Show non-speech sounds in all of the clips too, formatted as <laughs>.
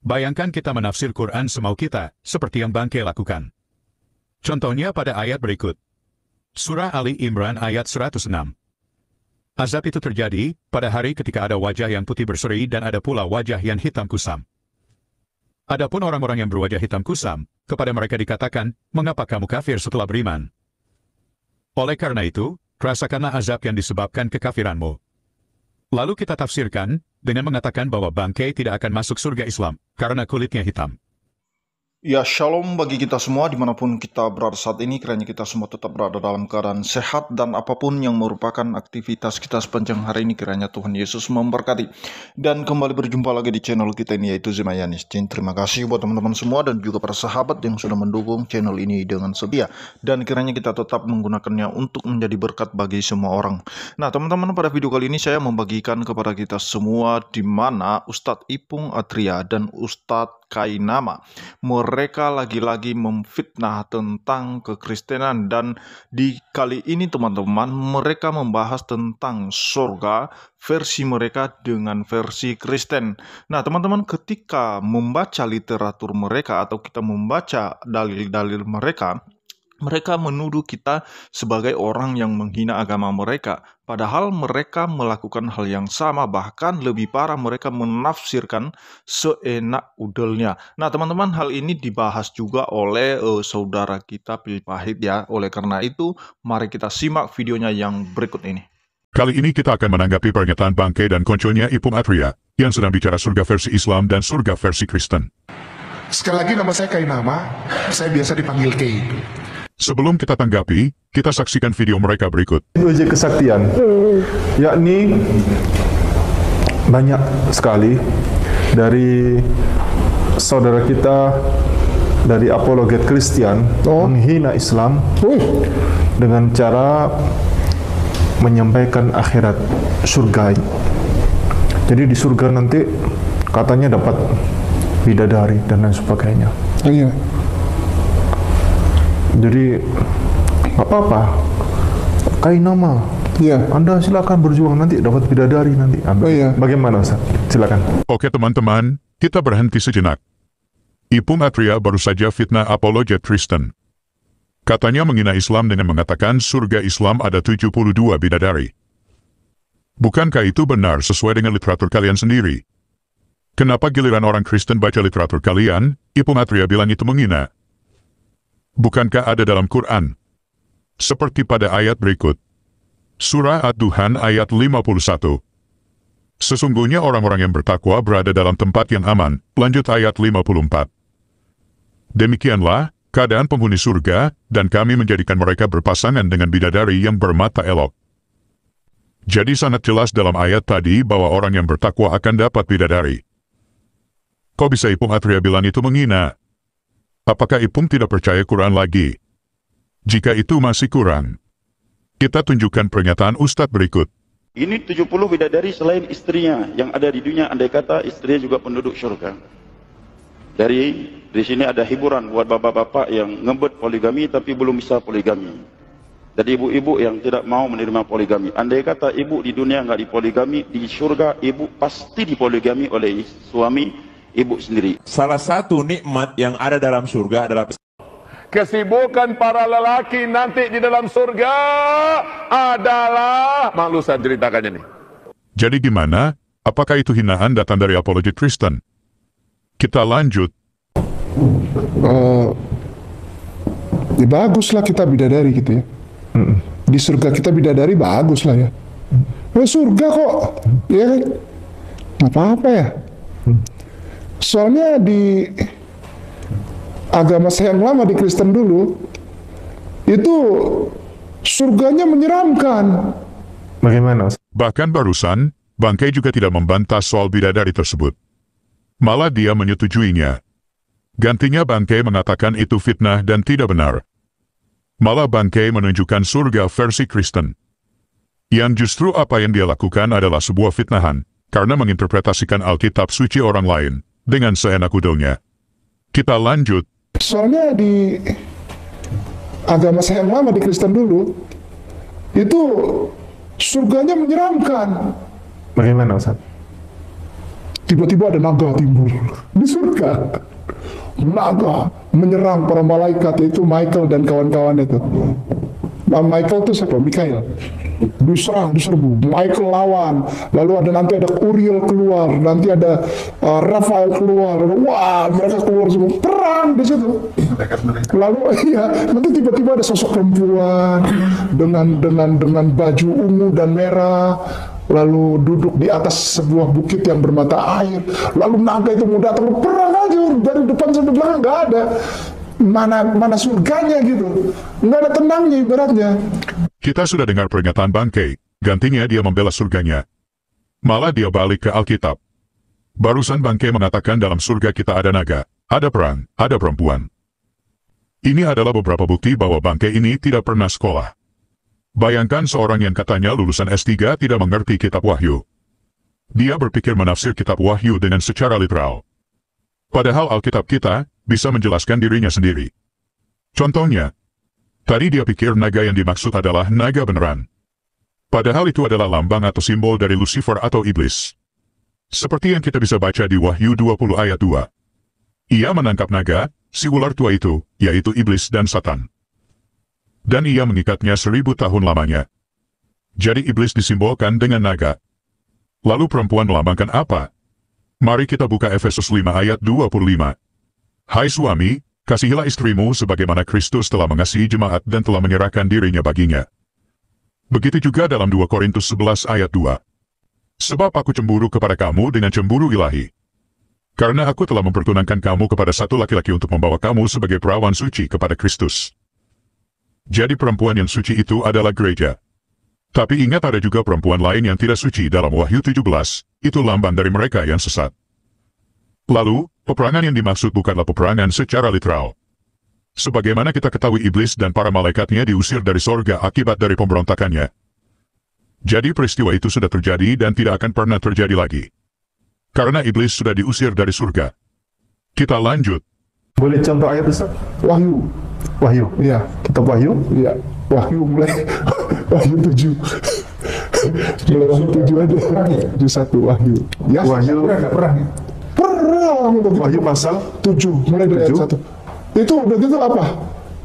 Bayangkan kita menafsir Quran semau kita, seperti yang bangke lakukan. Contohnya pada ayat berikut. Surah Ali Imran ayat 106. Azab itu terjadi pada hari ketika ada wajah yang putih berseri dan ada pula wajah yang hitam kusam. Adapun orang-orang yang berwajah hitam kusam, kepada mereka dikatakan, mengapa kamu kafir setelah beriman? Oleh karena itu, rasakanlah azab yang disebabkan kekafiranmu. Lalu kita tafsirkan, dengan mengatakan bahwa bangkai tidak akan masuk surga Islam, karena kulitnya hitam. Ya shalom bagi kita semua dimanapun kita berada saat ini Kiranya kita semua tetap berada dalam keadaan sehat Dan apapun yang merupakan aktivitas kita sepanjang hari ini Kiranya Tuhan Yesus memberkati Dan kembali berjumpa lagi di channel kita ini yaitu Zimayanis Dan terima kasih buat teman-teman semua dan juga para sahabat yang sudah mendukung channel ini dengan setia Dan kiranya kita tetap menggunakannya untuk menjadi berkat bagi semua orang Nah teman-teman pada video kali ini saya membagikan kepada kita semua di mana Ustadz Ipung Atria dan Ustadz Kainama mereka lagi-lagi memfitnah tentang kekristenan dan di kali ini teman-teman mereka membahas tentang surga versi mereka dengan versi Kristen. Nah, teman-teman ketika membaca literatur mereka atau kita membaca dalil-dalil mereka mereka menuduh kita sebagai orang yang menghina agama mereka, padahal mereka melakukan hal yang sama, bahkan lebih parah mereka menafsirkan seenak udelnya. Nah, teman-teman, hal ini dibahas juga oleh uh, saudara kita Pahit ya. Oleh karena itu, mari kita simak videonya yang berikut ini. Kali ini kita akan menanggapi pernyataan bangke dan konconya Ipung Atria, yang sedang bicara surga versi Islam dan surga versi Kristen. Sekali lagi nama saya Kainama, saya biasa dipanggil Kay. Sebelum kita tanggapi, kita saksikan video mereka berikut. Proyek kesaktian, yakni banyak sekali dari saudara kita dari apologet Kristen oh. menghina Islam oh. dengan cara menyampaikan akhirat surga. Jadi di surga nanti katanya dapat bidadari dan lain sebagainya. Oh, iya jadi apa-apa kain nama Iya. Anda silakan berjuang nanti dapat bidadari nanti. Anda. Ah, oh, iya. Bagaimana Ustaz? Silakan. Oke teman-teman, kita berhenti sejenak. Ipung Atria baru saja fitnah apologet Kristen. Katanya menghina Islam dengan mengatakan surga Islam ada 72 bidadari. Bukankah itu benar sesuai dengan literatur kalian sendiri? Kenapa giliran orang Kristen baca literatur kalian, Ipung Atria bilang itu menghina, bukankah ada dalam Quran? Seperti pada ayat berikut. Surah Ad-Duhan ayat 51. Sesungguhnya orang-orang yang bertakwa berada dalam tempat yang aman. Lanjut ayat 54. Demikianlah keadaan penghuni surga, dan kami menjadikan mereka berpasangan dengan bidadari yang bermata elok. Jadi sangat jelas dalam ayat tadi bahwa orang yang bertakwa akan dapat bidadari. Kau bisa ipung Atria bilang itu menghina, Apakah Ipung tidak percaya Quran lagi? Jika itu masih kurang, kita tunjukkan pernyataan Ustadz berikut. Ini 70 bidadari selain istrinya yang ada di dunia andai kata istrinya juga penduduk syurga. Dari di sini ada hiburan buat bapak-bapak yang ngebet poligami tapi belum bisa poligami. Jadi ibu-ibu yang tidak mau menerima poligami. Andai kata ibu di dunia nggak dipoligami, di syurga ibu pasti dipoligami oleh suami ibu sendiri. Salah satu nikmat yang ada dalam surga adalah Kesibukan para lelaki nanti di dalam surga adalah malu saya ceritakannya nih. Jadi gimana? Apakah itu hinaan datang dari apologi Tristan? Kita lanjut. Uh, ya baguslah kita bidadari gitu ya. Di surga kita bidadari baguslah ya. Mm. surga kok, ya kan? Apa-apa ya. Soalnya di agama saya yang lama di Kristen dulu itu surganya menyeramkan. Bagaimana? Bahkan barusan, Bangkai juga tidak membantah soal bidadari tersebut. Malah dia menyetujuinya. Gantinya Bangkai mengatakan itu fitnah dan tidak benar. Malah Bangkai menunjukkan surga versi Kristen. Yang justru apa yang dia lakukan adalah sebuah fitnahan, karena menginterpretasikan Alkitab suci orang lain dengan seenak udungnya. Kita lanjut. Soalnya di agama saya yang lama di Kristen dulu, itu surganya menyeramkan. Bagaimana Ustaz? Tiba-tiba ada naga timbul di surga. Naga menyerang para malaikat itu Michael dan kawan-kawan itu. Michael itu siapa? Mikael. Diserang, diserbu. Michael lawan. Lalu ada nanti ada Uriel keluar, nanti ada uh, Rafael keluar. Wah, mereka keluar semua perang di situ. Lalu <laughs> iya, nanti tiba-tiba ada sosok perempuan dengan dengan dengan baju ungu dan merah lalu duduk di atas sebuah bukit yang bermata air, lalu naga itu mau datang, perang aja dari depan sampai belakang nggak ada mana mana surganya gitu. Nggak ada tenangnya ibaratnya. Kita sudah dengar pernyataan Bangke, gantinya dia membela surganya. Malah dia balik ke Alkitab. Barusan Bangke mengatakan dalam surga kita ada naga, ada perang, ada perempuan. Ini adalah beberapa bukti bahwa Bangke ini tidak pernah sekolah. Bayangkan seorang yang katanya lulusan S3 tidak mengerti kitab wahyu. Dia berpikir menafsir kitab wahyu dengan secara literal. Padahal Alkitab kita, bisa menjelaskan dirinya sendiri. Contohnya, tadi dia pikir naga yang dimaksud adalah naga beneran. Padahal itu adalah lambang atau simbol dari Lucifer atau Iblis. Seperti yang kita bisa baca di Wahyu 20 ayat 2. Ia menangkap naga, si ular tua itu, yaitu Iblis dan Satan. Dan ia mengikatnya seribu tahun lamanya. Jadi Iblis disimbolkan dengan naga. Lalu perempuan melambangkan apa? Mari kita buka Efesus 5 ayat 25. Hai suami, kasihilah istrimu sebagaimana Kristus telah mengasihi jemaat dan telah menyerahkan dirinya baginya. Begitu juga dalam 2 Korintus 11 ayat 2. Sebab aku cemburu kepada kamu dengan cemburu ilahi. Karena aku telah mempertunangkan kamu kepada satu laki-laki untuk membawa kamu sebagai perawan suci kepada Kristus. Jadi perempuan yang suci itu adalah gereja. Tapi ingat ada juga perempuan lain yang tidak suci dalam Wahyu 17, itu lambang dari mereka yang sesat. Lalu, peperangan yang dimaksud bukanlah peperangan secara literal. Sebagaimana kita ketahui iblis dan para malaikatnya diusir dari sorga akibat dari pemberontakannya. Jadi peristiwa itu sudah terjadi dan tidak akan pernah terjadi lagi. Karena iblis sudah diusir dari surga. Kita lanjut. Boleh contoh ayat Ustaz? Wahyu. Wahyu, iya. Kitab Wahyu, iya. Wahyu mulai <laughs> Wahyu 7. mulai Wahyu 7 ada. Wahyu 1 Wahyu. Ya, Wahyu. Pernah, pernah perang itu Wahyu pasal 7 mulai dari ayat 1 itu berarti itu apa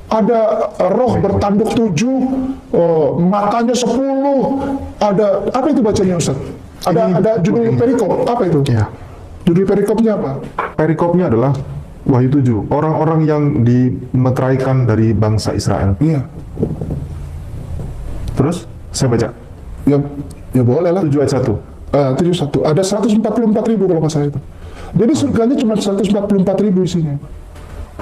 ada roh bertanduk tujuh, oh, matanya sepuluh, ada apa itu bacanya Ustaz? Ada ini, ada judul ini. perikop apa itu? Ya. Judul perikopnya apa? Perikopnya adalah Wahyu tujuh orang-orang yang dimeteraikan dari bangsa Israel. Iya. Terus saya baca. Ya, ya boleh lah. Tujuh ayat satu. Uh, tujuh satu. Ada seratus empat puluh empat ribu kalau nggak salah itu. Jadi surganya cuma 144 ribu isinya.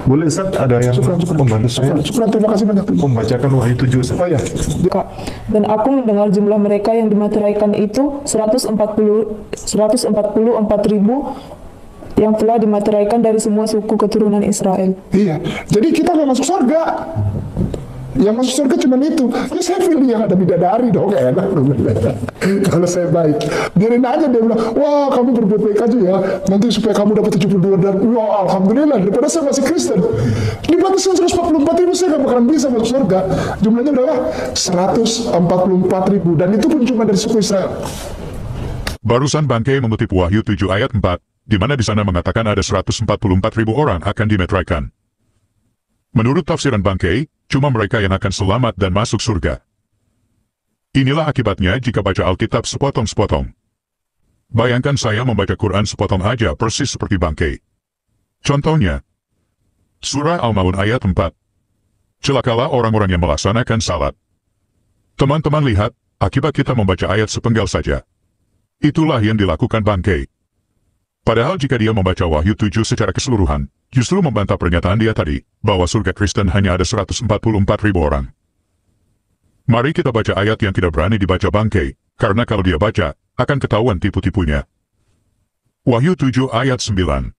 Boleh Ustaz, ada yang syukran, syukran. membantu saya? Syukran, terima kasih banyak. Membacakan wahyu tujuh Ustaz. Oh, ya. Kak, dan aku mendengar jumlah mereka yang dimateraikan itu 140 144 ribu yang telah dimateraikan dari semua suku keturunan Israel. Iya, jadi kita nggak masuk surga yang masuk surga cuma itu ya saya pilih yang ada bidadari dong enak <laughs> kalau saya baik biarin aja dia bilang wah kamu berbuat baik aja ya nanti supaya kamu dapat 72 dan wah ya, Alhamdulillah daripada saya masih Kristen di batasan 144 ribu saya gak bakalan bisa masuk surga jumlahnya berapa? 144 ribu dan itu pun cuma dari suku Israel Barusan Bangke mengutip Wahyu 7 ayat 4, di mana di sana mengatakan ada 144 ribu orang akan dimetraikan. Menurut tafsiran Bangkei. Cuma mereka yang akan selamat dan masuk surga. Inilah akibatnya jika baca Alkitab sepotong-sepotong. Bayangkan saya membaca Quran sepotong aja persis seperti bangkai. Contohnya, Surah Al-Maun ayat 4. Celakalah orang-orang yang melaksanakan salat. Teman-teman lihat, akibat kita membaca ayat sepenggal saja. Itulah yang dilakukan bangkai. Padahal jika dia membaca Wahyu 7 secara keseluruhan, justru membantah pernyataan dia tadi, bahwa surga Kristen hanya ada 144 ribu orang. Mari kita baca ayat yang tidak berani dibaca bangkai, karena kalau dia baca, akan ketahuan tipu-tipunya. Wahyu 7 ayat 9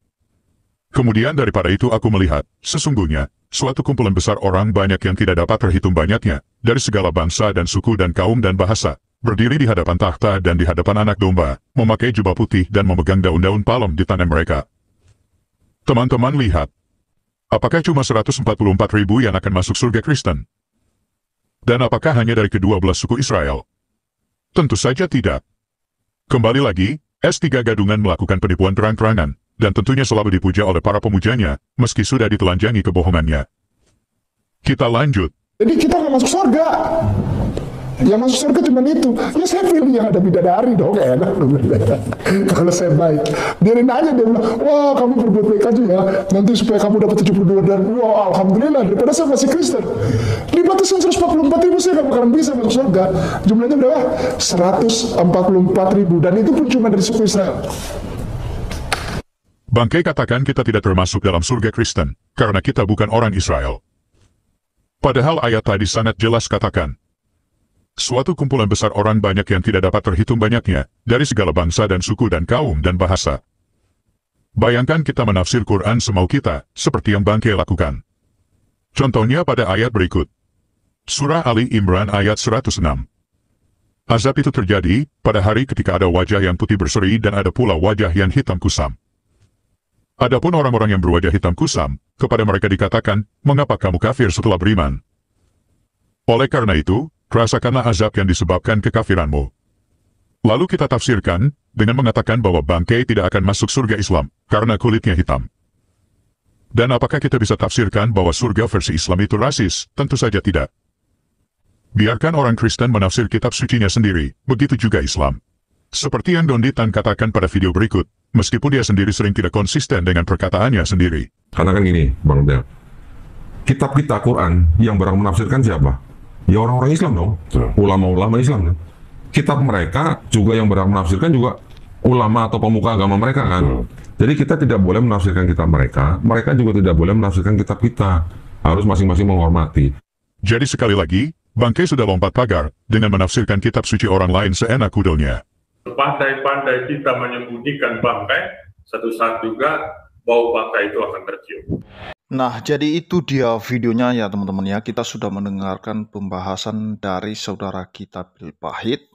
Kemudian daripada itu aku melihat, sesungguhnya, suatu kumpulan besar orang banyak yang tidak dapat terhitung banyaknya, dari segala bangsa dan suku dan kaum dan bahasa, berdiri di hadapan tahta dan di hadapan anak domba, memakai jubah putih dan memegang daun-daun palem di tanah mereka. Teman-teman lihat. Apakah cuma 144 ribu yang akan masuk surga Kristen? Dan apakah hanya dari kedua belas suku Israel? Tentu saja tidak. Kembali lagi, S3 Gadungan melakukan penipuan terang-terangan, dan tentunya selalu dipuja oleh para pemujanya, meski sudah ditelanjangi kebohongannya. Kita lanjut. Jadi kita nggak masuk surga. Yang masuk surga cuma itu. Ya saya pilih yang ada bidadari dong, enak. Kalau saya baik. Biarin aja dia bilang, wah kamu berbuat baik aja ya. Nanti supaya kamu dapat 72 dan wah Alhamdulillah. Daripada saya masih Kristen. Di batasan 144 ribu saya nggak bakalan bisa masuk surga. Jumlahnya berapa? 144 ribu. Dan itu pun cuma dari suku Israel. Bangkai katakan kita tidak termasuk dalam surga Kristen, karena kita bukan orang Israel. Padahal ayat tadi sangat jelas katakan, Suatu kumpulan besar orang banyak yang tidak dapat terhitung banyaknya, dari segala bangsa dan suku dan kaum dan bahasa. Bayangkan kita menafsir Quran semau kita, seperti yang bangke lakukan. Contohnya pada ayat berikut. Surah Ali Imran ayat 106. Azab itu terjadi, pada hari ketika ada wajah yang putih berseri dan ada pula wajah yang hitam kusam. Adapun orang-orang yang berwajah hitam kusam, kepada mereka dikatakan, mengapa kamu kafir setelah beriman? Oleh karena itu, rasakanlah azab yang disebabkan kekafiranmu. Lalu kita tafsirkan, dengan mengatakan bahwa bangkai tidak akan masuk surga Islam, karena kulitnya hitam. Dan apakah kita bisa tafsirkan bahwa surga versi Islam itu rasis? Tentu saja tidak. Biarkan orang Kristen menafsir kitab sucinya sendiri, begitu juga Islam. Seperti yang Don Tan katakan pada video berikut, meskipun dia sendiri sering tidak konsisten dengan perkataannya sendiri. Karena kan gini, Bang Del. Kitab kita Quran yang barang menafsirkan siapa? ya orang-orang Islam dong, ulama-ulama Islam kan. Kitab mereka juga yang berhak menafsirkan juga ulama atau pemuka agama mereka kan. Betul. Jadi kita tidak boleh menafsirkan kitab mereka, mereka juga tidak boleh menafsirkan kitab kita. Harus masing-masing menghormati. Jadi sekali lagi, bangke sudah lompat pagar dengan menafsirkan kitab suci orang lain seenak kudonya. Pandai-pandai kita menyembunyikan bangke, satu saat juga bau Bangke itu akan tercium. Nah, jadi itu dia videonya ya teman-teman ya. Kita sudah mendengarkan pembahasan dari saudara kita Pahit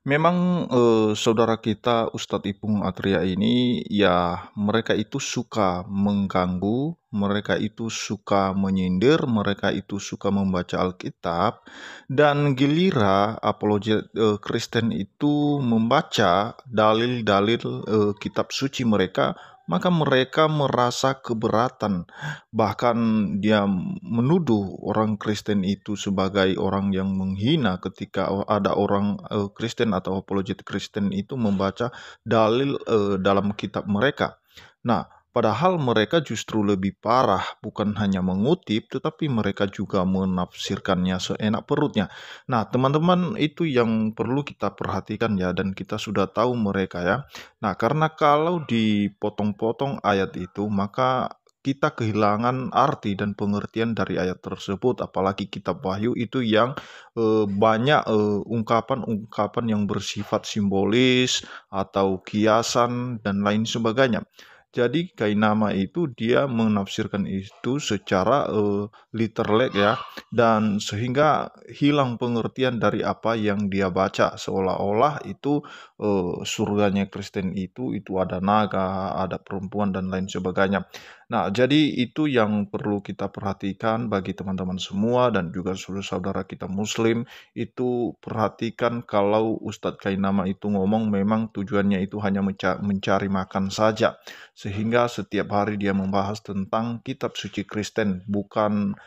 Memang eh, saudara kita Ustadz Ipung Atria ini ya mereka itu suka mengganggu, mereka itu suka menyindir, mereka itu suka membaca Alkitab dan gilira apologet eh, Kristen itu membaca dalil-dalil eh, kitab suci mereka maka mereka merasa keberatan. Bahkan dia menuduh orang Kristen itu sebagai orang yang menghina ketika ada orang eh, Kristen atau apologet Kristen itu membaca dalil eh, dalam kitab mereka. Nah, Padahal mereka justru lebih parah, bukan hanya mengutip, tetapi mereka juga menafsirkannya seenak perutnya. Nah, teman-teman, itu yang perlu kita perhatikan ya, dan kita sudah tahu mereka ya. Nah, karena kalau dipotong-potong ayat itu, maka kita kehilangan arti dan pengertian dari ayat tersebut apalagi kitab wahyu itu yang e, banyak eh, ungkapan-ungkapan yang bersifat simbolis atau kiasan dan lain sebagainya jadi Kainama itu dia menafsirkan itu secara uh, eh, literlek ya dan sehingga hilang pengertian dari apa yang dia baca seolah-olah itu uh, surganya Kristen itu itu ada naga, ada perempuan dan lain sebagainya. Nah, jadi itu yang perlu kita perhatikan bagi teman-teman semua dan juga seluruh saudara kita muslim itu perhatikan kalau Ustadz Kainama itu ngomong memang tujuannya itu hanya mencari makan saja. Sehingga setiap hari dia membahas tentang kitab suci Kristen bukan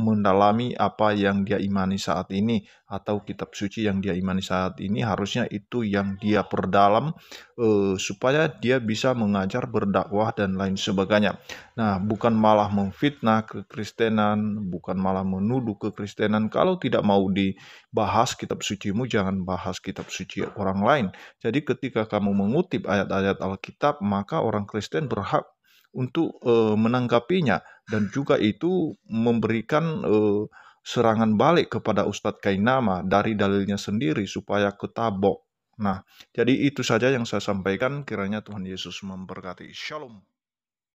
mendalami apa yang dia imani saat ini atau kitab suci yang dia imani saat ini harusnya itu yang dia perdalam uh, supaya dia bisa mengajar berdakwah dan lain sebagainya. Nah, bukan malah memfitnah kekristenan, bukan malah menuduh kekristenan. Kalau tidak mau dibahas kitab sucimu, jangan bahas kitab suci orang lain. Jadi ketika kamu mengutip ayat-ayat Alkitab, maka orang Kristen berhak untuk uh, menanggapinya dan juga itu memberikan uh, serangan balik kepada Ustadz Kainama dari dalilnya sendiri supaya ketabok. Nah, jadi itu saja yang saya sampaikan. Kiranya Tuhan Yesus memberkati. Shalom.